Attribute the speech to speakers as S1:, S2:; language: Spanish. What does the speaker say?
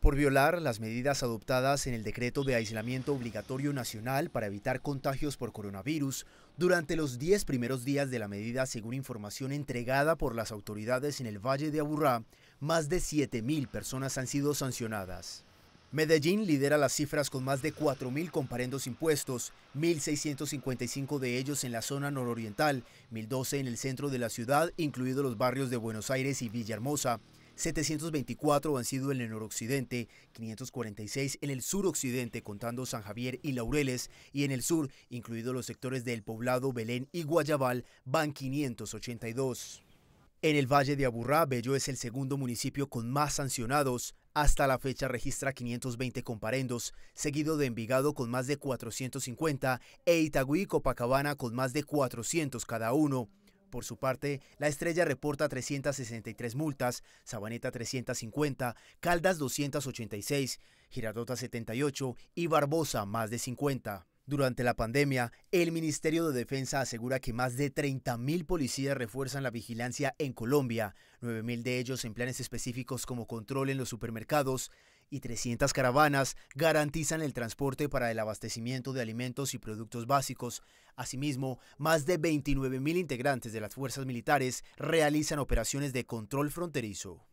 S1: por violar las medidas adoptadas en el decreto de aislamiento obligatorio nacional para evitar contagios por coronavirus durante los 10 primeros días de la medida, según información entregada por las autoridades en el Valle de Aburrá, más de 7.000 personas han sido sancionadas. Medellín lidera las cifras con más de 4.000 comparendos impuestos, 1.655 de ellos en la zona nororiental, 1.012 en el centro de la ciudad, incluidos los barrios de Buenos Aires y Villahermosa, 724 han sido en el noroccidente, 546 en el suroccidente, contando San Javier y Laureles, y en el sur, incluidos los sectores del poblado Belén y Guayabal, van 582. En el Valle de Aburrá, Bello es el segundo municipio con más sancionados. Hasta la fecha registra 520 comparendos, seguido de Envigado con más de 450 e Itagüí y Copacabana con más de 400 cada uno. Por su parte, La Estrella reporta 363 multas, Sabaneta 350, Caldas 286, Girardota 78 y Barbosa más de 50. Durante la pandemia, el Ministerio de Defensa asegura que más de 30.000 policías refuerzan la vigilancia en Colombia, 9.000 de ellos en planes específicos como control en los supermercados y 300 caravanas garantizan el transporte para el abastecimiento de alimentos y productos básicos. Asimismo, más de 29.000 integrantes de las fuerzas militares realizan operaciones de control fronterizo.